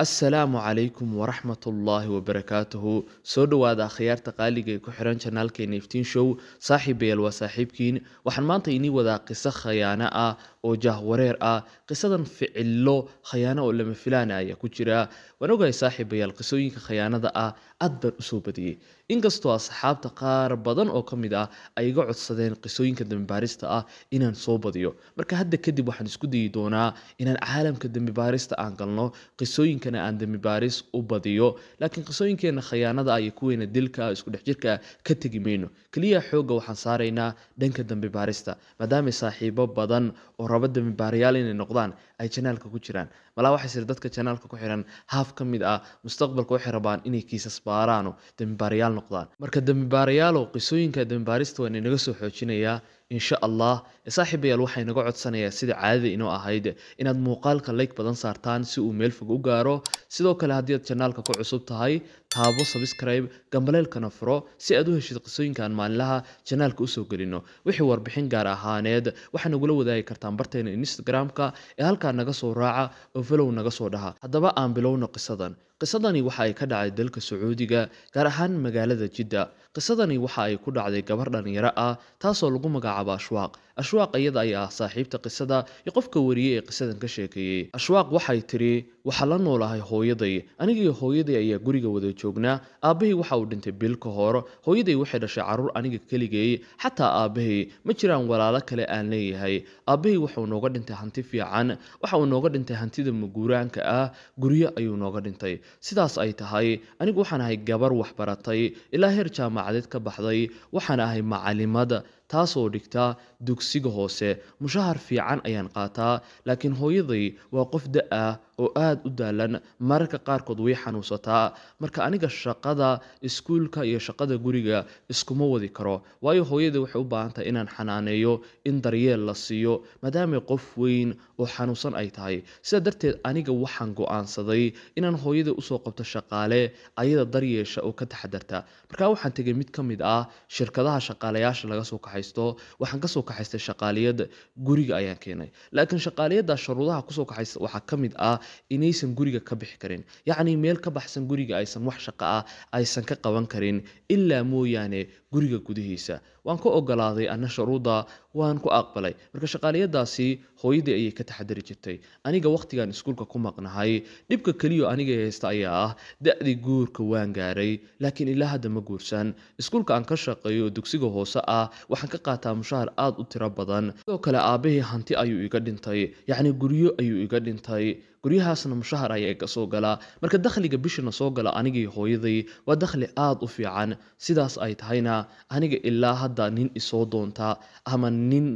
asalaamu calaykum waraxmat ullaahi wabarakaatuhu soo dhawaada akhyaarta qaaliga ee ku xiran janaalkeena iftiin show saaxiibayaal waa saaxiibkiin waxaan maanta inii wadaa qiso khayaano ah oo jahwareer ah qisadan ficilo khayaano oo lama filaana ah ayaa ku jira waan ogahay saaxiibayaal qisooyinka khayaanada ah aad baan usoo badiyey inkastoo asxaabta qaar badan oo ka mid ah ay iga codsadeen qisooyinka dambibaarista ah inaan soo badiyo marka hadda kadib waxaan isku dayi doonaa inaan caalamka dambibaarista aan galno qisooyinkana aan dambibaaris u badiyo laakiin qisooyinkeena khayaanada ah iyo kuweena dilka ah, isku dhexjirka ah, ka tegi mayno keliya xoogga waxaan saaraynaa dhanka dambibaarista maadaama saaxiibo badan oo rabo dami baarayaal inay noqdaan ay janaalka ku jiraan malaa waxaa sir dadka janaalka ku xiran haaf ka mid ah mustaqbalka waxay rabaan inay kiisas baaraano dambibaarayaal noqdaan marka dambibaarayaalow qisooyinka dambibaarista waa inay naga soo xoojinayaa insha allah saaxiibayaal waxaa inaga codsanayaa sida caadada inoo ahayd inaad muuqaalka like badan saartaan si uu meel fog u gaaro sidoo kale haddii aad janaalka ku cusub tahay taabo sabscribe gambaleelkana furo si aad u heshid qisooyinkaan maalinlaha jannaalka usoo gelino wixii warbixin gaar ahaaneed waxaa nagula wadaagi kartaan barteena instagram-ka ee halkaa naga soo raaca oo falow naga soo dhaha haddaba aan bilowno qisadan qisadani waxa ay ka dhacday dalka sacuudiga gaar ahaan magaalada jidda qisadani waxa ay ku dhacday gabar dhallinyaro ah taasoo lagu magacaabo ashwaaq ashwaaq iyada ayaa ah saaxiibta qisada iyo qofka wariyey ee qisadan ka sheekeeyey ashwaaq waxay tidhi waxaa la noolahay hooyaday anigaiyo hooyaday ayaa guriga wada joognaa aabbahii waxa uu dhintay bil ka hor hooyaday waxay dhashay caruur aniga keligeey xataa aabbahay ma jiraan walaalo kale aan leeyahay aabbahay waxauu nooga dhintay hanti fiican waxa uu nooga dhintay hantida maguuraanka ah guryo ayuu nooga dhintay sidaas ay tahay anigu waxaan ahay gabar waxbaratay ilaa heer jaamacadeed ka baxday waxaan ahay macalimad taasoo dhigta dugsiga hoose mushahar fiican ayaan qaataa laakiin hooyaday waa qof da-ah oo aad u daalan mararka qaarkood way xanuunsataa marka aniga shaqada iskuulka iyo shaqada guriga iskuma wadi karo waayo hooyada waxay u baahan tahay inaan xanaaneeyo in daryeel la siiyo maadaama qof weyn oo xanuunsan ay tahay sidaa darteed aniga waxaan go-aansaday inaan hooyada usoo qabto shaqaale ayada daryeesha oo ka taxadarta markaa waxaan tegay mid ka mid ah shirkadaha shaqaalayaasha laga soo kaxay haysto waxaan kasoo kaxaystay shaqaaliyada guriga ayaan keenay laakiin shaqaaliyada shuruudaha kusoo kaxaysta waxaa kamid ah inaysan guriga ka bixi karin yacni meel ka baxsan guriga aysan wax shaqa ah aysan ka qaban karin ilaa mooyaane guriga gudihiisa waan ku ogolaaday ana shuruudda waan ku aqbalay marka shaqaaliyadaasi hooyadii ayay ka taxadari jirtay aniga wakhtigan iskuulka ku maqnahay dhibka keliyo aniga haysta ayaa ah da-dii guurka waan gaaray laakiin ilaa hadda ma guursan iskuulka aan ka shaqeeyo dugsiga hoose ah waxaan ka qaataa mushahar aada u tiro badan sidoo kale aabbahii hanti ayuu iga dhintay yacni guryo ayuu iga dhintay guryahaasna mushahar ayaa iga soo galaa marka dakhliga bishana soo gala anigii hooyaday waa dakhli aada u fiican sidaas ay tahayna aniga ilaa hadda nin isoo doonta ama nin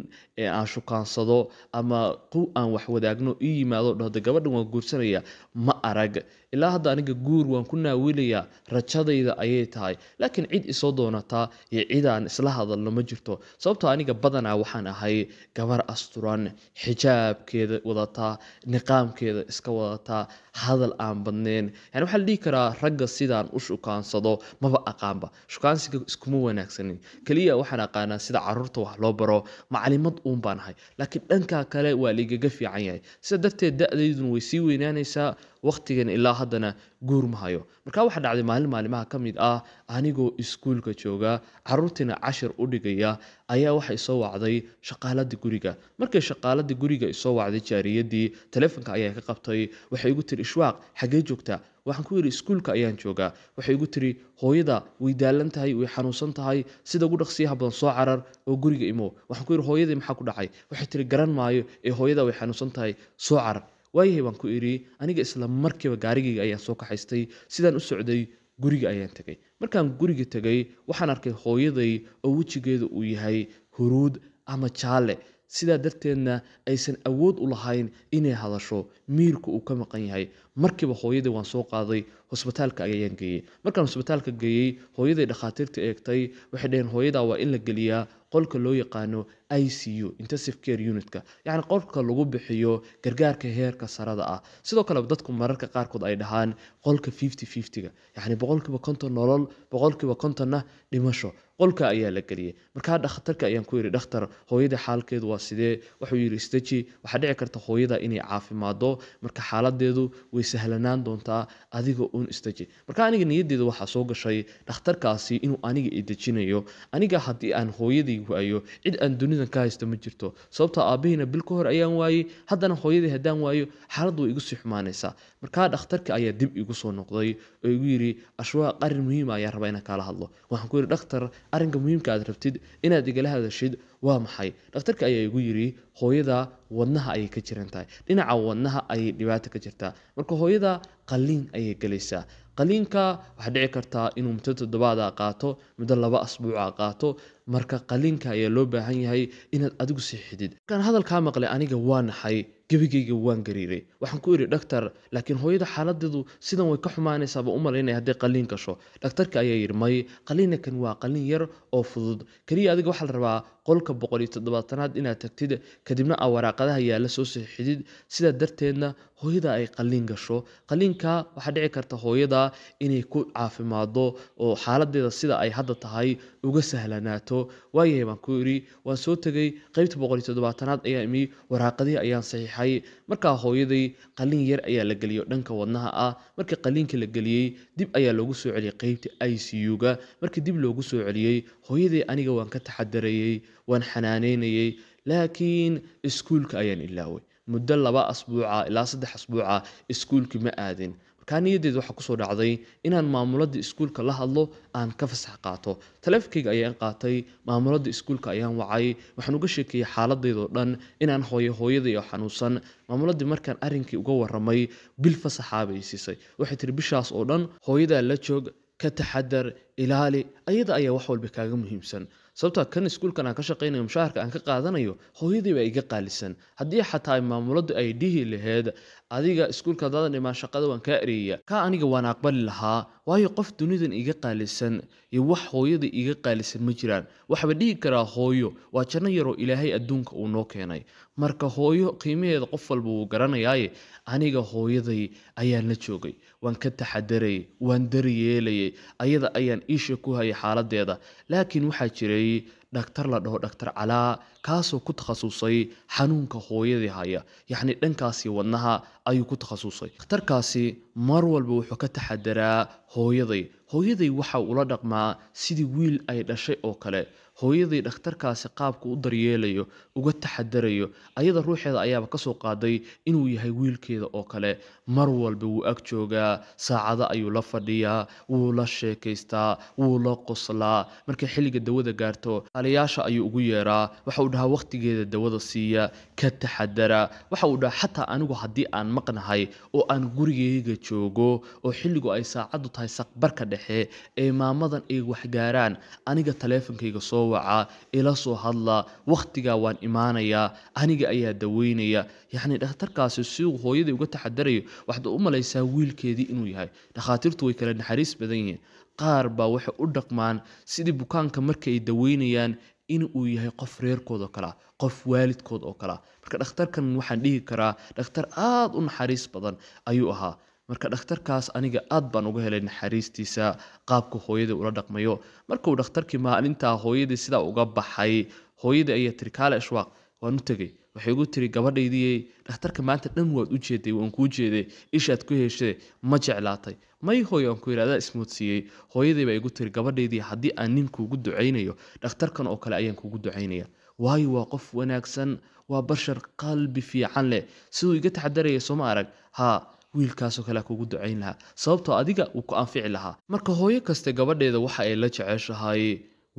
ee aan shukaansado ama qow aan wax wadaagno ii yimaado dhahdo gabadhan waan guursanaya ma arag ilaa hadda aniga guur waan ku naawilaya rajadayda ayay tahay laakiin cid isoo doonataa iyo cid isla hadalno ma jirto sababtoo ah aniga badanaa waxaan ahay gabar asturan xijaabkeeda wadataa niqaamkeeda iska wadataa hadal aan badneyn yani waxaa la dhihi karaa ragga sidaan u shukaansado maba aqaanba shukaansiga iskuma wanaagsanin keliya waxaan aqaanaa sida caruurta wax loo baro macalimad uun baan ahay laakiin dhankaa kale waa laigaga fiican yahay sida darteed da-daydun way sii weynaanaysaa wakhtigan ilaa haddana guur ma hayo markaa waxaa dhacday maalin maalimaha ka mid ah anigoo iskuulka jooga caruurtiina cashir u dhigaya ayaa waxa isoo wacday shaqaaladii guriga markay shaqaaladii guriga isoo wacday jaariyadii teleefonka ayaa ka qabtay waxay igu tiri ishwaaq xaggee joogtaa waxaan ku yidhi iskuulka ayaan joogaa waxay igu tiri hooyada way daalan tahay way xanuunsan tahay sida ugu dhaqsiyaha badan soo carar oo guriga imo waxaan ku yidhi hooyadii maxaa ku dhacay waxay tiri garan maayo ee hooyada way xanuunsan tahay soo carar waayahay baan ku idhi aniga isla markiiba gaarigayga ayaan soo kaxaystay sidaan u socday guriga ayaan tegay markaan guriga tegay waxaan arkay hooyaday oo wejigeeda uu yahay huruud ama jaale sidaa darteedna aysan awood u lahayn inay hadasho miirka uu ka maqan yahay markiiba hooyadii waan soo qaaday hosbitaalka ayayaan geeyey markaan hosbitaalka geeyey hooyadii dhakhaatiirta eegtay waxay dhaheen hooyadaa waa in la geliyaa qolka loo yaqaano i c u intensive care unitka yacni qolka lagu bixiyo gargaarka heerka sarada ah sidoo kale dadku mararka qaarkood ay dhahaan qolka fifty fiftyga yacni boqolkiiba konton nolol boqolkiiba kontonna dhimasho qolka ayaa la geliyay markaa dhakhtarka ayaan ku yidhi dhakhtar hooyada xaalkeedu waa sidee wuxuu yidhi istaji waxaa dhici karta hooyada inay caafimaado marka xaaladeedu way sahlanaan doontaa adiga uun isdeji marka aniga niyaddeeda waxaa soo gashay dhakhtarkaasi inuu aniga idejinayo aniga haddii aan hooyadii waayo cid aan dunidan ka haysta ma jirto sababta aabahayna bil ka hor ayaan waayey haddana hooyadii haddaan waayo xaalad way igu sii xumaanaysaa markaa dhakhtarka ayaa dib igu soo noqday oo igu yidhi ashwaaq arrin muhiima ah, ayaan rabaa inaan kaala hadlo waxaan ku yidhi dhakhtar arrinka muhiimka aad rabtid inaad igala hadashid waa maxay dhakhtarka ayaa igu yiri hooyada wadnaha ayay ka jiran dhinaca wadnaha ayay dhibaato ka jirtaa marka hooyada qaliin ayay gelaysaa qaliinka waxaa dhici kartaa inuu muddo toddobaada qaato muddo laba asbuuca qaato marka qaliinka ayaa loo baahan yahay inaad adigu siixidid markaan hadalkaa maqlay aniga waa naxay gebigayga waan gariiray waxaan ku idhi dhaktar laakiin hooyada xaaladeedu sidan way ka xumaanaysaaba u malaynaya haddii qaliin gasho dhaktarka ayaa yidhi may qaliinakan waa qaliin yar oo fudud keliya adiga waxaa la rabaa qolka boqol iyo toddobaatanaad inaad tagtid kadibna a waraaqadaha yaalla soo sixidid sidaa darteedna hooyada ay qaliin gasho qaliinka waxaa dhici karta hooyada inay ku caafimaado oo xaaladeeda sida ay hadda tahay uga sahlanaato waayahay baan ku yidhi waan soo tegay qaybta boqol iyo toddobaatanaad ayaa imi waraaqadii ayaan saxiixay markaa hooyaday qaliin yar ayaa la geliyo dhanka wadnaha ah markii qaliinka la geliyey dib ayaa loogu soo celiyey qaybta i c u-ga markii dib loogu soo celiyey hooyadii aniga waan ka taxadarayey waan xanaaneynayey laakiin iskuulka ayaan ilaaway muddo laba asbuuca ilaa saddex asbuuca iskuulkii ma aadin markaa niyadeed waxaa kusoo dhacday inaan maamuladda iskuulka la hadlo aan ka fasax qaato taleefkayga ayaan qaatay maamuladda iskuulka ayaan wacay waxaan uga sheekeeyey xaaladaydoo dhan inaan hooyo hooyadayoo xanuunsan maamuladii markaan arrinkii uga warramay bil fasaxaabay siisay waxay tihi bishaas oo dhan hooyadaa la joog ka taxadar ilaali ayada ayaa wax walba kaaga muhiimsan sababtaa kan iskuulkan aan ka shaqaynayo mushaaharka aan ka qaadanayo hooyadii hooyadayba iga qaalisan haddii xataa maamuladu ay dhihi laheed adiga iskuulka hadaadan dhimaan shaqada waan kaa ereeyaa kaa aniga waan aqbali lahaa waayo qof dunidan iga qaalisan iyo wax hooyada iga qaalisan ma jiraan waxba dhihi karaa hooyo waa janno yaroo ilaahay adduunka uu noo keenay marka hooyo qiimaheeda qof walba wuu garanayaaye aniga hooyaday ayaan la joogay waan ka taxadarayay waan dar yeelayay ayada ayaan iisha ku hayay xaaladeeda laakiin waxaa jiray dhaktar la dhaho dhaktar calaa kaasoo ku takhasuusay xanuunka hooyadii haya yacni dhankaasi wadnaha ayuu ku takhasuusay dhakhtarkaasi mar walba wuxuu ka taxadaraa hooyaday hooyaday waxa ula dhaqmaa sidii wiil ay dhashay oo kale hooyadii dhakhtarkaasi qaabku u daryeelayo uga taxadarayo ayada ruuxeeda ayaaba kasoo qaaday inuu yahay wiilkeeda oo kale mar walba wuu ag joogaa saacado ayuu la fadhiyaa wuu la sheekaystaa wuu la qoslaa markay xilliga dawada gaarto aliyaasha ayuu ugu yeeraa waxa uu dhahaa wakhtigeeda dawada siiya ka taxadara waxa uu dhahaa xataa anigu haddii aan maqnahay oo aan gurigeyga joogo oo xilligu ay saacaddu tahay saqbarka dhexe ee maamadan ay waxgaaraan aniga taleefonkayga soo dhowaaca ila soo hadla wakhtigaa waan imaanayaa aniga ayaa daweynaya yacni dhakhtarkaasi siuu hooyadii uga taxadarayo waxaad u malaysaa wiilkeedii inuu yahay dhakhaatiirtu way kala naxariis badan yihiin qaar baa waxay u dhaqmaan sidii bukaanka marka ay daweynayaan in uu yahay qof reerkood oo kalea qof waalidkood oo kalea marka dhakhtarkan waxaan dhihi karaa dhakhtar aada u naxariis badan ayuu ahaa marka dhakhtarkaas aniga aad baan uga helay naxariistiisa qaabka hooyada ula dhaqmayo markuu dhakhtarkii maalintaa hooyadii sidaa uga baxay hooyadii ayaa tiri kaale ishwaaq waan u tegey waxay ugu tiri gabadhaydiyey dhakhtarka maanta dhan waad u jeeday waan kuu jeeday ishaad ku heshay ma jeclaatay may hooyo aan ku yidhahdaa ismoodsiiyey hooyadii baa igu tiri gabadhaydii haddii aan nin kuugu ducaynayo dhakhtarkan oo kale ayaan kuugu ducaynaya waayo waa qof wanaagsan waa bashar qalbi fiican leh siduu iga taxadaraya sooma arag haa wiilkaasoo kale kugu ducayn lahaa sababtoo ah adiga uu ku anfici lahaa marka hooyo kasta gabadheeda waxa ay la jeceshahay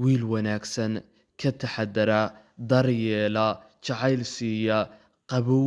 wiil wanaagsan ka taxadara daryeela jacayl siiya qabow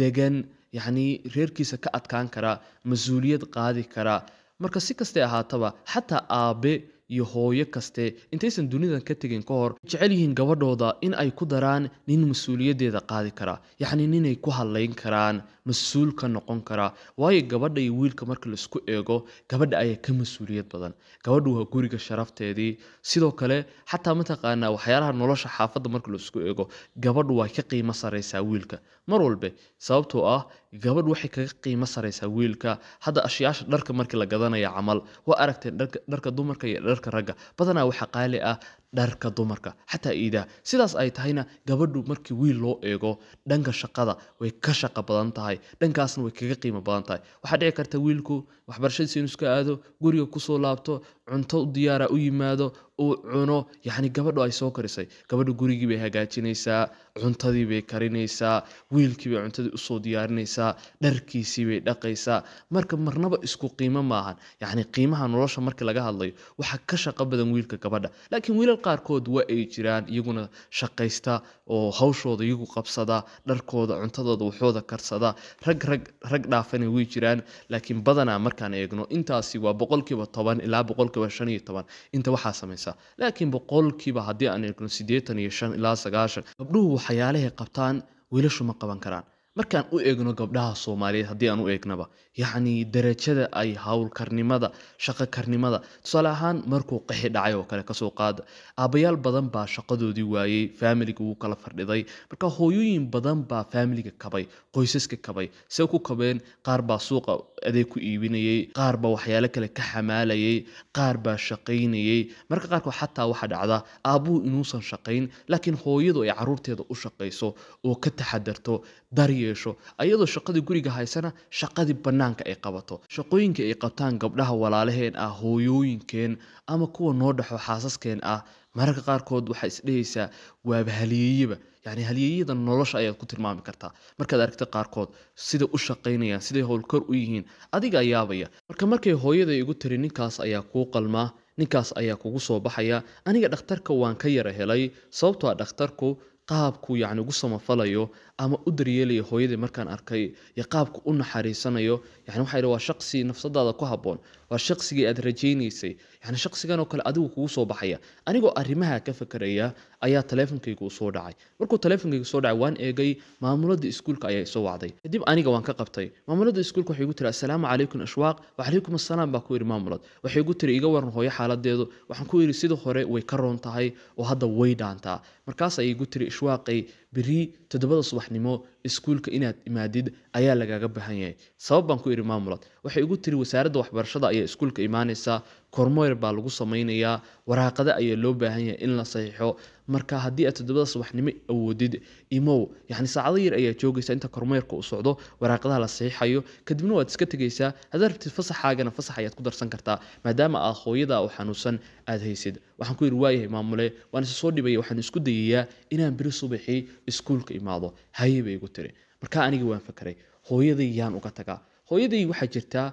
degan yacnii reerkiisa ka adkaan kara mas-uuliyad qaadi kara marka si kastay ahaataba xataa aabe iyo hooyo kaste intaysan dunidan ka tegin ka hor jecel yihiin gabadhooda in ay ku daraan nin mas-uuliyaddeeda qaadi kara yacnii ninay ku hadlayn karaan mas-uul ka noqon karaa waayo gabadha iyo wiilka marka laisku eego gabadha ayaa ka mas-uuliyad badan gabadhu waa guriga sharafteedii sidoo kale xataa mataqaanaa waxyaalaha nolosha xaafadda marka laisku eego gabadhu waa ka qiimo saraysaa wiilka mar walbe sababtoo ah gabadh waxay kaga qiimo saraysaa wiilka hadda ashyaasha dharka markii la gadanaya camal waa aragteen dharka dumarka iyo dharka ragga badanaa waxaa qaali ah dharka dumarka xataa iidaa sidaas ay tahayna gabadhu markii wiil loo eego dhanka shaqada way ka shaqa badan tahay dhankaasna way kaga qiimo badan tahay waxaa dhici karta wiilku waxbarashadiisa inuu iska aado guriga kusoo laabto cunto u diyaara u yimaado uu cuno yacni gabadhu ay soo karisay gabadhu gurigii bay hagaajinaysaa cuntadii bay karinaysaa wiilkii bay cuntadii usoo diyaarinaysaa dharkiisii bay dhaqaysaa marka marnaba isku qiimo maahan yacni qiimaha nolosha markii laga hadlayo waxaa ka shaqa badan wiilka gabadha laakiin wiilal qaarkood waa ay jiraan iyaguna shaqaysta oo hawshooda iyagu qabsada dharkooda cuntadooda waxooda karsada rag rag rag dhaafana way jiraan laakiin badanaa markaan eegno intaasi waa boqolkiiba toban ilaa boqolkiiba shan iyo toban inta waxaa samaysa laakiin boqolkiiba haddii aan eegno siddeetan iyo shan ilaa sagaashan gabdhuhu waxyaalahey qabtaan wiilashu ma qaban karaan markaan u eegno gabdhaha soomaaliyeed haddii aan u eegnaba yacni darajada ay howlkarnimada shaqo karnimada tusaale ahaan markuu qaxi dhacay oo kale kasoo qaada aabbayaal badan baa shaqadoodii waayey faamiliga wuu kala fadhiday marka hooyooyin badan baa faamiliga kabay qoysaska kabay see ku kabeen qaar baa suuqa adeeg ku iibinayey qaar baa waxyaalo kale ka xamaalayey qaar baa shaqaynayey marka qaarkood xataa waxaa dhacda aabbuhu inuusan shaqayn laakiin hooyadu ay caruurteeda u shaqayso oo ka taxadarto dar yeesho ayadoo shaqadii guriga haysana shaqadii bannaanka ay qabato shaqooyinka ay qabtaan gabdhaha walaalaheen ah hooyooyinkeen ama kuwa noo dhexo xaasaskeen ah mararka qaarkood waxaa isdhehaysaa waaba haliyeeyeba yani haliyeeyada nolosha ayaad ku tilmaami kartaa markaad aragta qaarkood siday u shaqaynayaan siday howlkor u yihiin adiga ayaabaya marka markay hooyada igu tiri ninkaas ayaa kuu qalmaa ninkaas ayaa kugu soo baxaya aniga dhakhtarka waan ka yara helay sababtoo a ah dhakhtarku qaabku yacni ugu samafalayo ama u daryeelaya hooyadii markaan arkay iyo qaabka u naxariisanayo yani waxa yidhi waa shaqsi nafsadaada ku habboon waa shaqsigii aad rajaynaysay yani shaqsiganoo kale adigu kugu soo baxaya anigoo arrimaha ka fakeraya ayaa taleefonkaygu usoo dhacay markuu taleefonkaygu soo dhacay waan eegay maamuladda iskuulka ayaa isoo wacday kadib aniga waan ka qabtay maamuladda iskuulka waxay igu tiri assalaamu calaykum ashwaaq wacalaykum assalaam baa ku yidhi maamulad waxay igu tiri iga waran hooyo xaaladeedu waxaan ku yidhi sidii hore way ka roon tahay oo hadda way dhaantaa markaas ayay igu tiri ishwaaqay berri toddobada subaxnimo iskuulka inaad imaadid ayaa lagaaga baahan yahay sabab baan ku idhi maamulad waxay igu tiri wasaaradda waxbarashada ayaa iskuulka imaanaysa kormoyr baa lagu samaynayaa waraaqada ayaa loo baahan yahay in la saxiixo marka haddii aad toddobada subaxnimo awoodid imow yacni saacado yar ayaa joogaysa inta kormeerka uu socdo waraaqadaha la saxiixayo kadibna waad iska tegaysaa haddaad rabtid fasaxaagana fasax ayaad ku darsan kartaa maadaama aad hooyada oo xanuunsan aad haysid waxaan ku yidhi waayahay maamule waan isa soo dhibaya waxaan isku dayayaa inaan beri subaxii iskuulka imaado haye bay igu tiri markaa aniga waan fakaray hooyaday yaan uga tagaa hooyaday waxaa jirtaa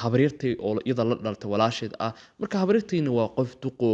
habriirtay oo iyada la dhalta walaasheed ah marka habriirtayna waa qof duqo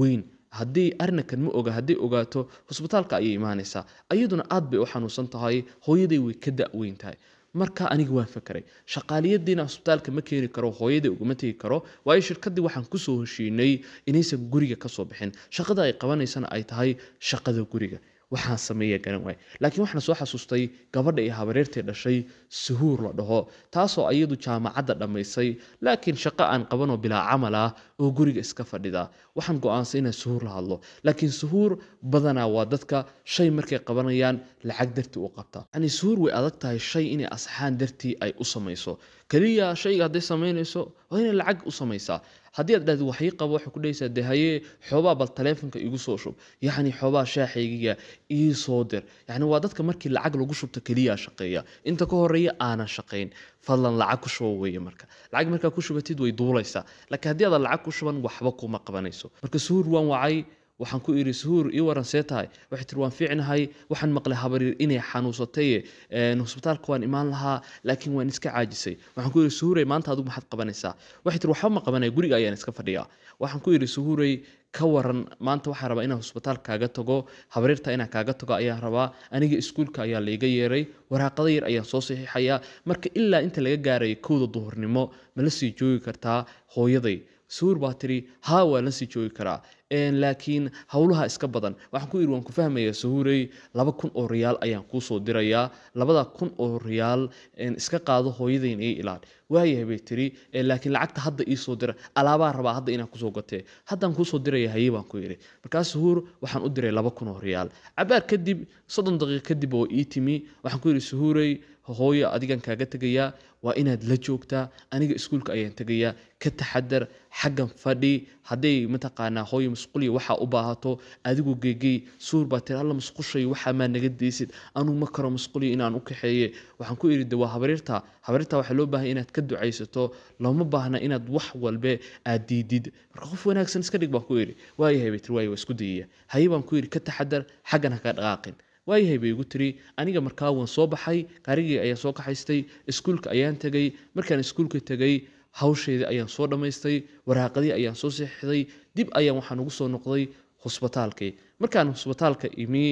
weyn haddii arrinkan ma oga hadday ogaato hosbitaalka ayay imaanaysaa iyaduna aad bay u xanuunsan tahay hooyaday way ka da-weyn tahay marka aniga waan fakaray shaqaaliyadiina hosbitaalka ma keeni karo hooyadii ugama tegi karo waayo shirkadii waxaan kusoo heshiinay inaysan guriga kasoo bixin shaqada ay qabanaysana ay tahay shaqada guriga waxaan sameeya garan waay laakiin waxaan soo xasuustay gabadha iyo habareertay dhashay suhuur la dhaho taasoo iyadu jaamacadda dhammaysay laakiin shaqo aan qabanoo bilaa camal ah oo guriga iska fadhida waxaan go-aansay inaan suhuur la hadlo laakiin suhuur badanaa waa dadka shay markay qabanayaan lacag dartii u qabta yani suhuur way adag tahay shay inay asxaan dartii ay u samayso keliya shayga hadday samaynayso waa inay lacag u samaysaa haddii aad dhahdo waxii qabo waxa ku dhahaysaa dee hayee xoobaa bal taleefonka igu soo shub yacni xoobaa shaahaygiga ii soo dir yacni waa dadka markii lacag lagu shubto keliyaa shaqeeya inta ka horeeya aanan shaqayn fadlan lacag ku shuba weeye marka lacag markaa ku shubatid way duulaysaa laakiin haddii aadan lacag ku shuban waxba kuma qabanayso marka suhur waan wacay waxaan ku iri suhuur ii waran see tahay waxay tiri waan fiicnahay waxaan maqlay habariir inay xanuunsataye eh, hosbitaalka waan imaan lahaa laakiin waan iska caajisay waxaan ku iri suhuurey maanta adigu maxaad qabanaysaa waxay tiri waxba ma qabanaya guriga ayaan iska fadhiyaa waxaan ku iri suhuurey ka waran maanta waxaa rabaa inaan hosbitaal kaaga tago habriirta inaan kaaga tago ayaan rabaa aniga iskuulka ayaa layga yeeray waraaqada yar ayaan soo saxiixayaa marka ilaa inta laga gaaraya kowda duhurnimo mala sii joogi kartaa hooyaday suur baa tiri haa waan la sii joogi karaa laakiin howlaha iska badan waxaan ku yidhi waan ku fahmayaa sahuurey laba kun oo riyaal ayaan kuu soo dirayaa labada kun oo riyaal iska qaado hooyadayn ii ilaali waaya bay tiri laakiin lacagta hadda iisoo dira alaabaa rabaa hadda inaan kusoo gatee haddaan kuusoo diraya haye baan ku yidhi markaas suhuur waxaan u diray laba kun oo riyaal cabaar kadib soddon daqiiq kadib oo ii timi waxaan ku yidhi suhuurey hooyo adigan kaaga tegayaa waa inaad la joogtaa aniga iskuulka ayaan tegayaa ka taxadar xaggan fadhi hadday mataqaanaa hooyo musquliya waxaa u baahato adigu gegey suur baa tiri alla musqushayo waxaamaa naga deysid anuu ma karo musquliya inaan u kaxeeye waxaan ku idhi de waa habriirta habriirta waxaa loo baahan inaad ka ducaysato looma baahna inaad wax walbe aad diidid marka qof wanaagsan iska dhig baan ku idhi waayahay bay tiri waaya waa isku dayaya haye baan ku idhi ka taxadar xaggan ha ka dhaqaaqin waayahay bay igu tiri aniga markaa waan soo baxay qarigii ayaan soo kaxaystay iskuulka ayaan tegay markaan iskuulka tegay hawsheedii ayaan soo dhammaystay waraaqadii ayaan soo seexday dib ayaan waxaan ugu soo noqday husbataalkii markaan husbataalka imi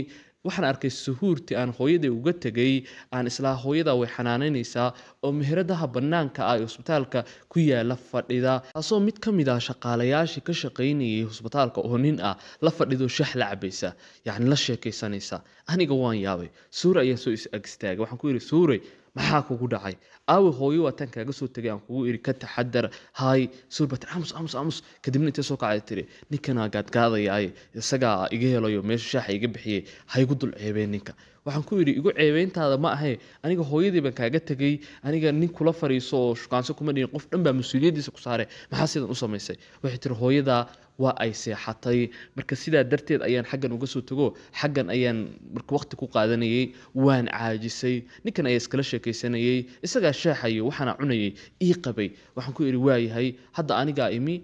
waxaan arkay suhuurtii aan hooyaday uga tegay aan islaa hooyada way xanaanaynaysaa oo meheradaha bannaanka ah ee husbitaalka ku yaala fadhida taasoo mid ka mid ah shaqaalayaashii ka shaqaynayay husbitaalka oo nin ah la fadhidoo shax la cabaysa yacni la sheekaysanaysa aniga waan yaabay suura ayaa soo is ag istaagay waxaan ku yidhi suuray maxaa kugu dhacay aawe hooyo waa tan kaaga soo tegay aan kugu iri ka taxadar hay surbatan amus amus amus kadibna intay soo kacay tiri ninkana gaadgaadayaay isagaa iga helayo meesha shaaxa iga bixiyey haygu dul ceebeen ninka waxaan ku yidhi igu ceebeyntaada ma ahay aniga hooyadii baan kaaga tegey aniga nin kula fariiso oo shukaanso kuma dhihin qof dhan baa mas-uuliyaddiisa ku saaray maxaa sidan u samaysay waxay tiri hooyadaa waa ay seexatay marka sidaa darteed ayaan xaggan uga soo tago xaggan ayaan marka waqti ku qaadanayey waan caajisay ninkan ayaa iskala sheekaysanayey isagaa sheexayay waxaana cunayay ii qabay waxaan ku yidhi waayahay hadda anigaa imi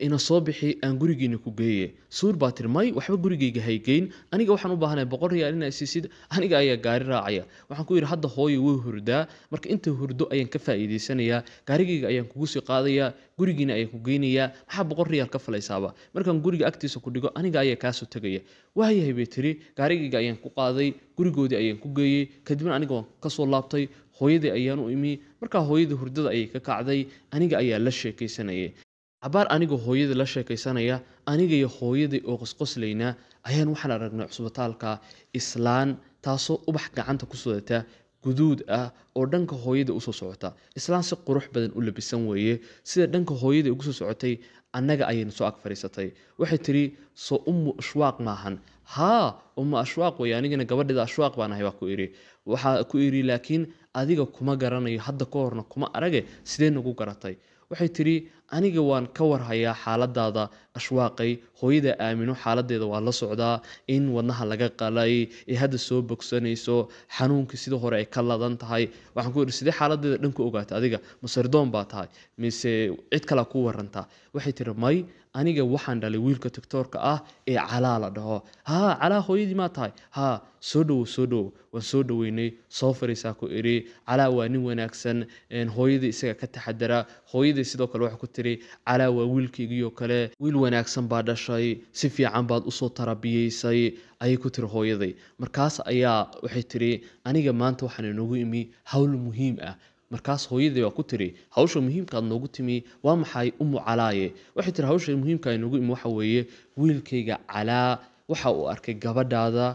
inasoo bixi aan gurigiina ku geeye suur baa tir waxba gurigayga haygeyn aniga waxaan u baahana boqol riyaal inaa siisid aniga ayaa gaari raacaya waxaan ku yidhi hadda hooyo way hurdaa marka inta hurdo ayaan ka faa'iidaysanayaa gaarigayga ayaan kugu sii qaadayaa gurigiina ayaan ku geynayaa maxaa boqol riyaal ka falaysaaba markaan guriga agtiisa ku dhigo aniga ayaa kaasoo tegaya waayahay bay tiri gaarigayga ayaan ku qaaday gurigoodii ayaan ku geeyey kadibna aniga waan kasoo laabtay hooyadii ayaan u imi markaa hooyadii hurdada ayay ka kacday aniga ayaa la sheekaysanayay cabaar anigoo hooyada la sheekaysanaya anigayo hooyadii oo qosqoslaynaa ayaan waxaan aragnay cusbitaalka islaan taasoo ubax gacanta ku sudata guduud ah oo dhanka hooyada usoo socota islaan si qurux badan u labisan weeye sida dhanka hooyadii ugu socotay annaga ayayna soo ag fadhiisatay waxay tiri soo ummu ashwaaq maahan haa ummu ashwaaq weeye anigana gabadheeda ashwaaq baan ahay baa ku idhi waxaa ku idhi laakiin adiga kuma garanayo hadda ka horna kuma arage sidee garatay waxay tiri aniga waan ka warhayaa xaaladaada ashwaaqay hooyada aamino xaaladeeda waan la socdaa in wadnaha laga qalay ee hadda soo bogsanayso xanuunkii sidii hore ay ka ladan tahay waxaan ku idhi sidee xaaladeeda dhan ku ogaatay adiga masirdoon baa tahay mise cid kalea ku warantaa waxay tiri may aniga waxaan dhalay wiilka tiktoorka ah ee calaa la dhaho haa calaa hooyadii maa tahay haa soo dhowow soo dhowow waan soo dhoweynay soo fariisaa ku idhi calaa waa nin wanaagsan hooyadii isaga ka taxadara hooyadii sidoo kale waxaa ku tiri tiri calaa waa wiilkaygiioo kale wiil wanaagsan baa dhashay si fiican baad usoo tarabiyeysay ayay ku tiri hooyaday markaas ayaa waxay tiri aniga maanta waxaan inoogu imi hawl muhiim ah markaas hooyaday waa ku tiri hawsha muhiimkaad noogu timi waa maxay umu calaaye waxay tiri hawsha muhiimka ay imi waxa weeye wiilkayga calaa waxa uu arkay gabadhaada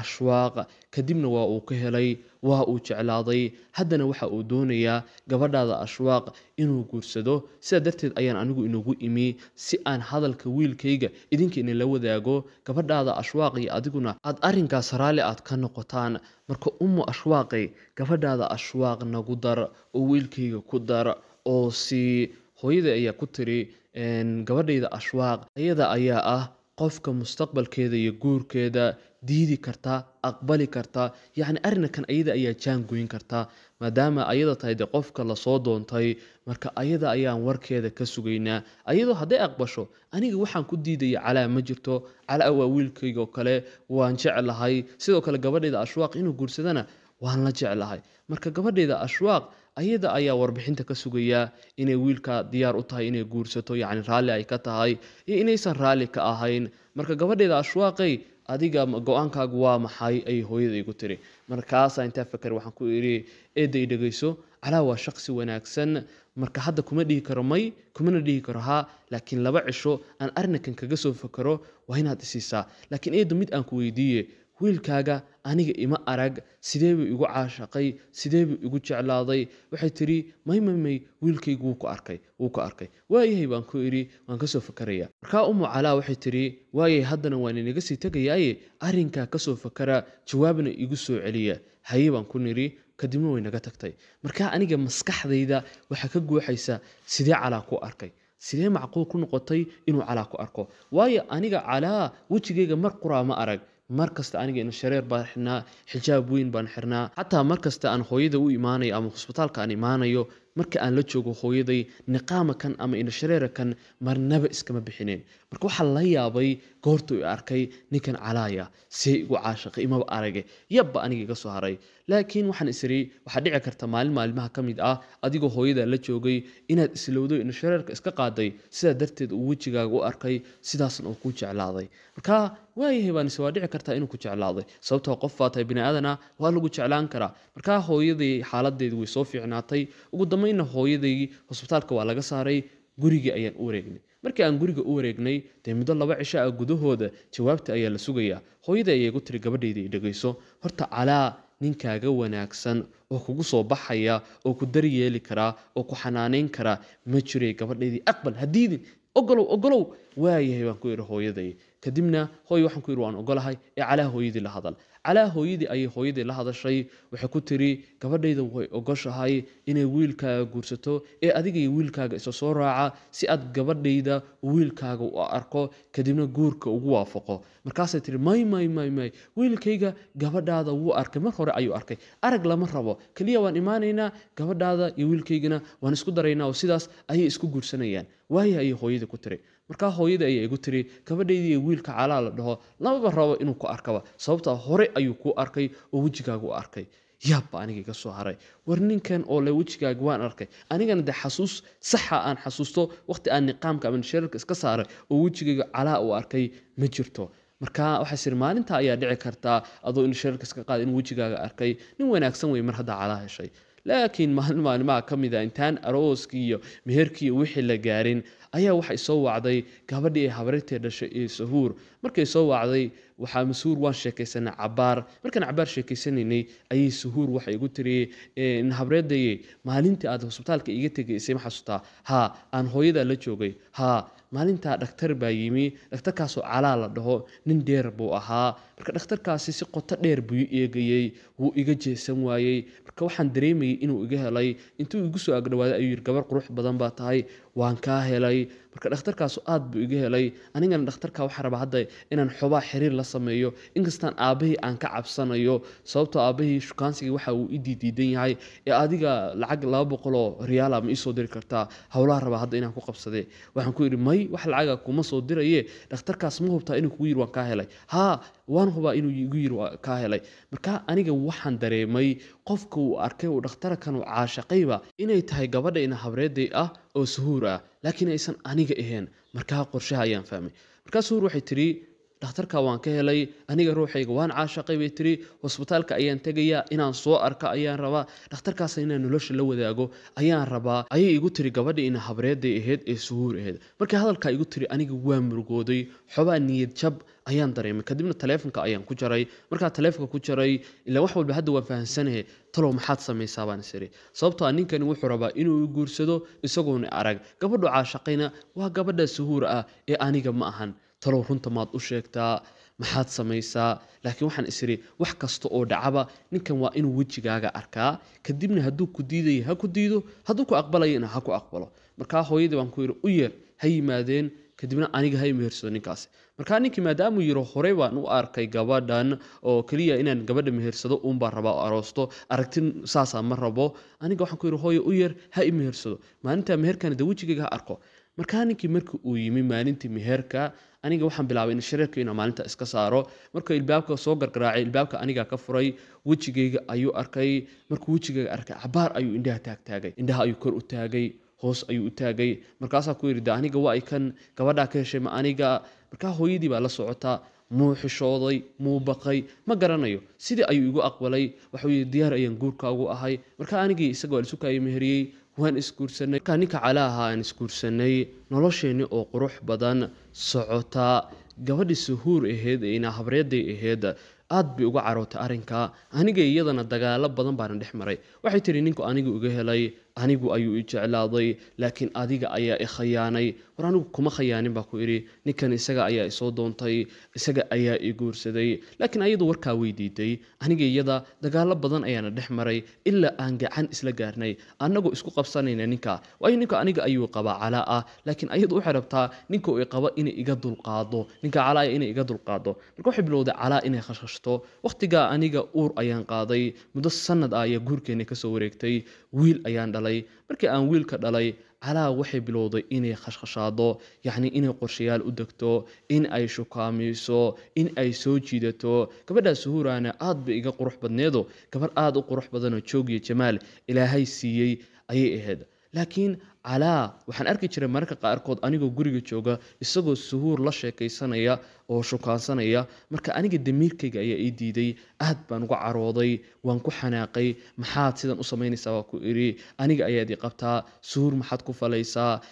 ashwaaq kadibna waa uu ka helay waa uu jeclaaday haddana waxa uu doonayaa gabadhaada ashwaaq inuu guursado sidaa darteed ayaan anigu inagu imi si aan hadalka wiilkayga idinka inila wadaago gabadhaada ashwaaq iyo adiguna aad arrinkaas raalli aad ka noqotaan marka umu ashwaaqay gabadhaada ashwaaq nagu dar oo wiilkayga ku dar oo sii hooyada ayaa ku tiri gabadhayda ashwaaq ayada ayaa ah qofka mustaqbalkeeda iyo guurkeeda diidi kartaa aqbali kartaa yacni arrinkan ayada ayaa jaangoyn kartaa maadaama ayada tahay de qofka lasoo doontay marka ayada ayaan warkeeda ka sugaynaa ayadoo hadday aqbasho aniga waxaan ku diidaya calaa ma jirto calaa waa wiilkaygaoo kale waan jeclahay sidoo kale gabadhayda ashwaaq inuu guursadana waan la jeclahay marka gabadhayda ashwaaq ayada ayaa warbixinta ka sugayaa inay wiilka diyaar u tahay inay guursato yacni raalli ay ka tahay iyo inaysan raalli ka ahayn marka gabadhayda ashwaaqay adiga go-aankaagu waa maxay ayay hooyada igu tiri markaasaa intaa faker waxaan ku idhi eeday dhegayso calaa waa shaqsi wanaagsan marka hadda kuma dhihi karo may kumana dhihi karo haa laakiin laba cisho aan arinakan kaga soo fakero waa inaad isiisaa laakiin eedu mid aan ku weydiiye wiilkaaga aniga ima arag sideebuu igu caashaqay sidee igu jeclaaday waxay tidhi may may may wiilkaygu wuu ku arkay wuu ku arkay waayahay baan ku idhi waan kasoo fakaraya markaa umu calaa waxay tidhi waayay haddana waan inaga sii tegayaaye arrinkaa kasoo fakara jawaabna igu soo celiya haye baan ku nidhi kadibna way naga tagtay markaa aniga maskaxdayda waxaa ka guuxaysa sidee calaa ku arkay sidee macquul ku noqotay inuu calaa ku arko waayo aniga calaa wejigayga mar quraa ma arag markasta aniga ina shareer baan xirnaa xijaab weyn baan xirnaa xataa markasta aan hooyada u imaanayo ama husbitaalka aan imaanayo marka aan la joogo hooyaday niqaama kan ama indhashareera marnaba iskama bixineen marka waxaa la yaabay goorta u arkay ninkan calaaya see igu caashiqay imaba arage yabba aniga iga soo haray laakiin waxaan isiri waxaa dhici karta maalin maalmaha ka mid ah adigoo hooyadaa la joogay inaad islowdo indhashareerka iska qaaday sidaa darteed uu wejigaaga u arkay sidaasna uu ku jeclaaday marka waayahay baanise waa dhici kartaa inuu ku jeclaaday sababtoo qof baa tahay bini aadana waa lagu jeclaan karaa marka hooyadii xaaladeedu way soo fiicnaatay ugu dambayn aaminna hooyaday hosbitaalka waa laga saaray gurigii ayaan u wareegnay markii aan guriga u wareegnay dee muddo laba cisho ah gudahooda jawaabta ayaa la sugayaa hooyada ayay igu tiri gabadhayda i dhegayso horta calaa ninkaaga wanaagsan oo kugu soo baxaya oo ku daryeeli karaa oo ku xanaaneyn karaa ma jiray gabadhaydii aqbal hadiidin ogolow ogolow waayahay baan ku idhi hooyaday kadibna hooy waxaan ku idhi waan ogolahay ee calaa hooyadii la hadal calaa hooyadii ayay hooyadii la hadashay waxay ku tiri gabadhayda way ogoshahay inay wiilkaaga guursato ee adiga wiilkaaga isa soo raaca si aad gabadhayda wiilkaaga u arko kadibna guurka ugu waafaqo markaasay tiri may may may may wiilkayga gabadhaada wuu arkay mar hore ayuu arkay arag lama rabo keliya waan imaanaynaa gabadhaada iyo wiilkaygana waan isku daraynaa oo sidaas ayay isku guursanayaan waayo ayay hooyadii ku tiri markaa hooyada ayaa igu tiri gabadhaydii wiilka calaa la dhaho lamaba rabo inuu ku arkaba sababtaa hore ayuu ku arkay oo wejigaagu arkay yaabba aniga iga soo haray war ninkan oo le wejigaaga waan arkay anigana dee xasuus saxa aan xasuusto waqti aan niqaamka ama nishareerka iska saaray oo wejigayga calaa uu arkay ma jirto marka waxaa siri maalinta ayaa dhici kartaa adoo nishareerka iska qaad in wejigaaga arkay nin wanaagsan wey mar haddaa calaa heshay laakiin maalin maalmaha ka mid a ah, intaan arooskii iyo meherkii wixii la gaarin ayaa waxay soo wacday gabadhii ee habareertee dhashay ee sahuur markay soo wacday waxaa masuur waan sheekaysanay cabaar markaan cabaar sheekaysanaynay ayay sahuur waxa igu tiri habreedaye maalintii aad hosbitaalka iga tegaysay ma xasuutaa haa aan hooyadaa la joogay haa maalintaa dhaktar baa yimi dhakhtarkaasoo calaa la dhaho nin dheer buu ahaa marka dhakhtarkaasi si qoto dheer buu eegayey wuu iga jeesan waayey marka waxaan dareemayay inuu iga helay intuu igu soo agdhawaaday ayuu yiri gabar qurux badan baa tahay waan kaa helay marka dhakhtarkaasu aad buu iga helay anigana dhakhtarka waxaa rabaa hadda inaan xobaa xiriir la sameeyo inkastaan aabahii aan ka cabsanayo sababtoo ah aabahii shukaansigii waxa uu i yahay ee adiga lacag laba boqoloo riyaala ah ma iisoo diri kartaa howlaha rabaa hadda inaan ku qabsade waxaan ku yidhi may wax lacaga kuma soo diraye dhakhtarkaas ma hubtaa inuu kugu yiri waan kaa helay haa waan hubaa inuu igu yiri kaa helay marka aniga waxaan dareemay qofka uu arkay uu dhakhtarkan u caashaqayba inay tahay gabadha ina habreeday ah oo suhuur ah laakiin aysan aniga ahayn markaa qorshaha ayaan fahmay markaa suhuur waxay tidhi dhakhtarka waan ka helay aniga ruuxayga waan caashaqay bay tiri hosbitaalka ayaan tegayaa inaan soo arka ayaan rabaa dhakhtarkaasa inaan nolosha la wadaago ayaan rabaa ayay igu tiri gabadhii ina habreeday ahayd ee suhuur ahayd markii hadalkaa igu tiri aniga waa murugooday xobaa niyad jab ayaan dareemay kadibna taleefonka ayaan ku jaray markaa taleefonka ku jaray ilaa wax walba hadda waan fahamsanahay talow maxaad samaysaa baan isiri sababtoo ah ninkani wuxuu rabaa inuu guursado isagoona arag gabadhu caashaqayna waa gabadha suhuur ah ee aniga ma ahan talow runta maad u sheegtaa maxaad samaysaa laakiin waxaan isiri wax kasta oo dhacaba ninkan waa inuu wejigaaga arkaa kadibna hadduu ku diidaya ha ku diido hadduu ku aqbalayana ha ku aqbalo markaa hooyadii baan ku yidhi u yeer ha yimaadeen kadibna aniga ha imeherso ninkaasi markaa ninkii maadaamuu yidhi horey baan u arkay gabadhan oo keliya inaan gabadha mehersado uunbaa rabaa aroosto aragti saasaa ma rabo aniga waxaan ku yidhi hooye u yeer ha imehersado maalintaa meherkana dee ha arko markaa ninkii marka uu yimi maalintii meherka aniga waxaan bilaabay in shareerka inaa maalinta iska saaro marka ilbaabka soo gargaraacay ilbaabka aniga ka furay wejigayga ayuu arkay markuu wejigayga arkay cabaar ayuu indhaha taagtaagay indhaha ayuu kor u taagay hoos ayuu u taagay markaasaa ku yidhi aniga waa kan gabadhaa ka heshay ma aniga markaa hooyadii baa la socotaa muu xishooday muu baqay ma garanayo sidii ayuu igu aqbalay waxuu yidhi diyaar ayaan guurkaagu ahay markaa anigii isagoo alisukaayay meheriyey waan isguursanay markaa ninka cala ahaa aan isguursanay nolosheeni oo qurux badan socotaa gabadhii suhuur aheyd inaa habreeday ahayd aad bay uga carootay arinka aniga iyadana dagaalo badan baana dhex maray waxay tidhi ninku anigu iga helay anigu ayuu ijeclaaday laakiin adiga ayaa ikhayaanay khayaanay war anigu kuma khayaanin baa ku idhi ninkan isaga ayaa isoo doontay isaga ayaa iguursaday guursaday laakiin ayadu warkaa weydiiday diiday aniga iyada dagaalo badan ayaana dhex maray ilaa aan gacan isla gaarnay annagoo isku qabsanayna ninka waayo ninka aniga ayuu qabaa calaa ah laakiin ayadu waxay rabtaa ninka i qaba inay iga dulqaado ninka calaa inay iga dulqaado marka waxay bilowday calaa inay khashkhash dhashto wakhtigaa aniga uur ayaan qaaday muddo sannad ah ayaa guurkeenna kasoo wareegtay wiil ayaan dhalay markii aan wiilka dhalay calaa waxay bilowday inay khashkhashaado yacni inay qorshayaal u degto in ay shukaamiyso in ay soo jiidato gabadhaa suhuuraana aad bay iga qurux badneedo gabarh aad u qurux badanoo joog iyo jamaal ilaahay siiyey ayay ahayd laakiin calaa waxaan arki jiray mararka qaarkood anigoo guriga jooga isagoo suhuur la sheekaysanaya oo shukaansanaya marka aniga damiirkayga ayaa ii diiday aad baan uga carooday waan ku xanaaqay maxaad sidan u samaynaysaa waa ku iri aniga ayaad ii qabtaa suur maxaad ku falaysaa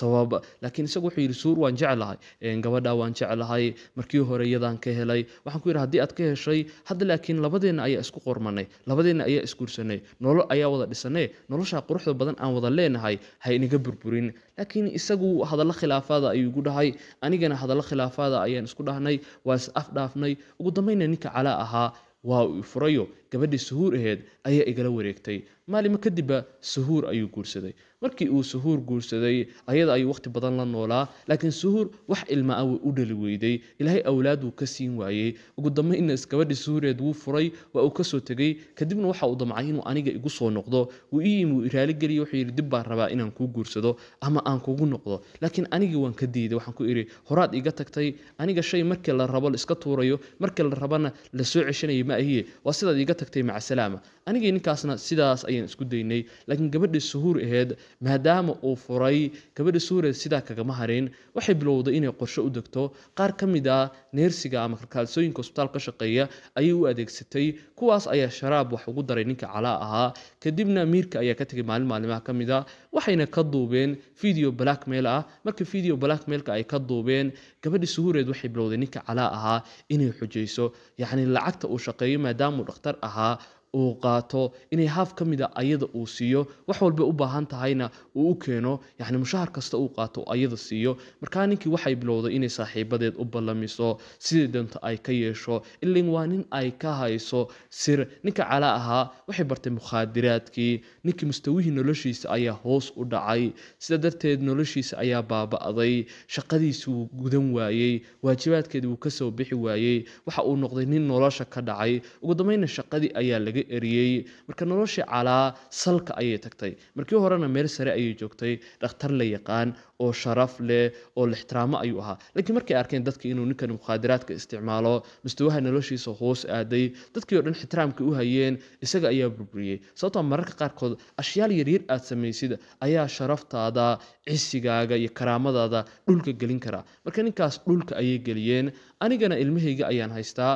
sabab laakiin isagu wuxuu yidhi suur waan jeclahay gabadha waan jeclahay markii hore iyadaan ka helay waxaan ku yidhi haddii aad ka heshay hadda laakiin labadeenna ayaa isku qormanay labadeenna ayaa isguursanay nolol ayaa wada dhisanay noloshaa quruxda badan aan wada leenahay ha inaga burburin laakiin isagu hadallo khilaafaada ayuu igu dhahay anigana hadallo khilaafaada ayaan isku dhahnay waa is afdhaafnay ugu dambayna ninka calaa ahaa waa u furayo gabadhii suhuur aheed ayaa igala wareegtay maalimo kadibba suhuur ayuu guursaday markii uu suhuur guursaday ayada ayuu waqti badan la noolaa laakiin suhuur wax ilma ah u dhali weyday ilaahay awlaad wuu ka siin waayey ugu dambaynna gabadhii suhuureed wuu furay waa uu kasoo tegey kadibna waxa uu damcay inuu aniga igu soo noqdo wuu ii yimi raaligeliyay wuxuu yidhi dib baan rabaa inaan kuu guursado ama aan kugu noqdo laakiin anigii waan ka diiday waxaan ku idhi horaad iga tagtay aniga shay markii la rabo la iska tuurayo markii la rabana la soo ceshanayo ma ahiye waa sidaad iga تكتفي مع السلامه anigii ninkaasna sidaas ayaan isku daynay laakiin gabadhii suhuur aheed maadaama uu furay gabadhii suhuureed sidaa kagama harin waxay bilowday inay qorshe u degto qaar ka mid a ah neersiga ama kalkaalsooyinka hosbitaalka shaqeeya ayay u adeegsatay kuwaas ayaa sharaab wax ugu daray ninka calaa ahaa kadibna miirka ayaa ka tegay maalin maalimaha ka mid a ah, waxayna ka duubeen video blackmail ah marka video blackmailka ay ka duubeen gabadhii suhuureed waxay bilowday ninka calaa ahaa inay xujayso yacni lacagta uu shaqeeyo maadaama dhakhtar ahaa uu qaato inay haaf ka mid a ayada uu siiyo wax walba u baahan tahayna uu u keeno yacni mushahar kasta uu qaato ayada siiyo markaa ninkii waxay bilowday inay saaxiibadeed u ballamiso sidii doonta ay ka yeesho ilin waa nin ay ka hayso sir ninka cala ahaa waxay bartay mukhaadiraadkii ninkii mustawihii noloshiisa ayaa hoos u dhacay sida darteed noloshiisa ayaa baaba'day shaqadiisi wuu gudan waayey waajibaadkeed wuu kasoo bixi waayey waxa uu noqday nin nolosha ka dhacay ugu dambayna shaqadii ayaa laga laga eriyey marka noloshii calaa salka ayay tagtay markii horena meel sare ayay joogtay dhakhtar la yaqaan oo sharaf leh oo lixtiraamo ayuu ahaa laakiin markay arkeen dadka inuu ninkan mukhaadiraadka isticmaalo mustawaha noloshiisa hoos aaday dadkii oo dhan ixtiraamka u hayeen isaga ayaa burburiyey sababtoo ah mararka qaarkood ashyaal yaryar aad samaysid ayaa sharaftaada cisigaaga iyo karaamadaada dhulka gelin kara marka ninkaas dhulka ayay geliyeen anigana ilmahayga ayaan haystaa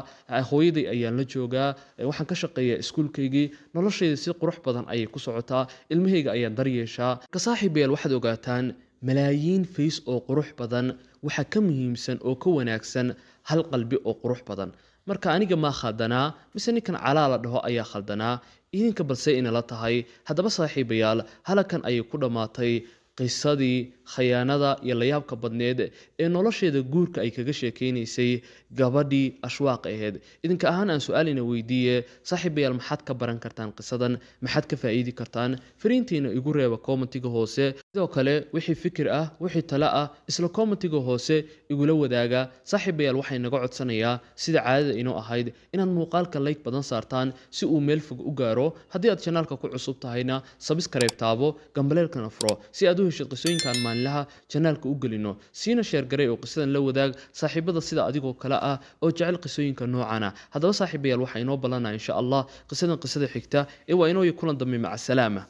hooyaday ayaan la joogaa waxaan ka shaqeeyaa iskuulkaygii noloshayda si qurux badan ayay ku socotaa ilmahayga ayaan daryeeshaa ka saaxiibbayaal waxaad ogaataan malaayiin fays oo qurux badan waxaa ka muhiimsan oo ka wanaagsan hal qalbi oo qurux badan marka aniga maa khaldanaa mise ninkan calaa la dhaho ayaa khaldanaa idinka balse inala tahay haddaba saaxiibayaal halakan ayay ku dhammaatay qisadii khayaanada iyo layaabka badneed ee nolosheeda guurka ay kaga sheekeynaysay gabadhii ashwaaq aheed idinka ahaan aan su-aalina weydiiye saaxiibayaal maxaad ka baran kartaan qisadan maxaad ka faa'iidi kartaan fariintiina igu reeba kommentiga hoose sidoo kale wixii fikir ah wixii tale ah isla kommentiga hoose igula wadaaga saaxiibayaal waxay naga codsanayaa sida caadada inoo ahayd inaad muuqaalka layg badan saartaan si uu meel fog u gaaro haddii aad janaalka ku cusub tahayna sabiskarayb taabo gambaleelkana furo si aad u heshid qisooyinkaan maalinlaha janaalka u gelino siina sheergaray oo qisadan la wadaag saaxiibada sida adigoo kale ah oo jecel qisooyinka noocana haddaba saaxiibayaal waxaa inoo ballanaya insha allah qisadan qisada xigta ee waa inooya kulan dambe macasalaama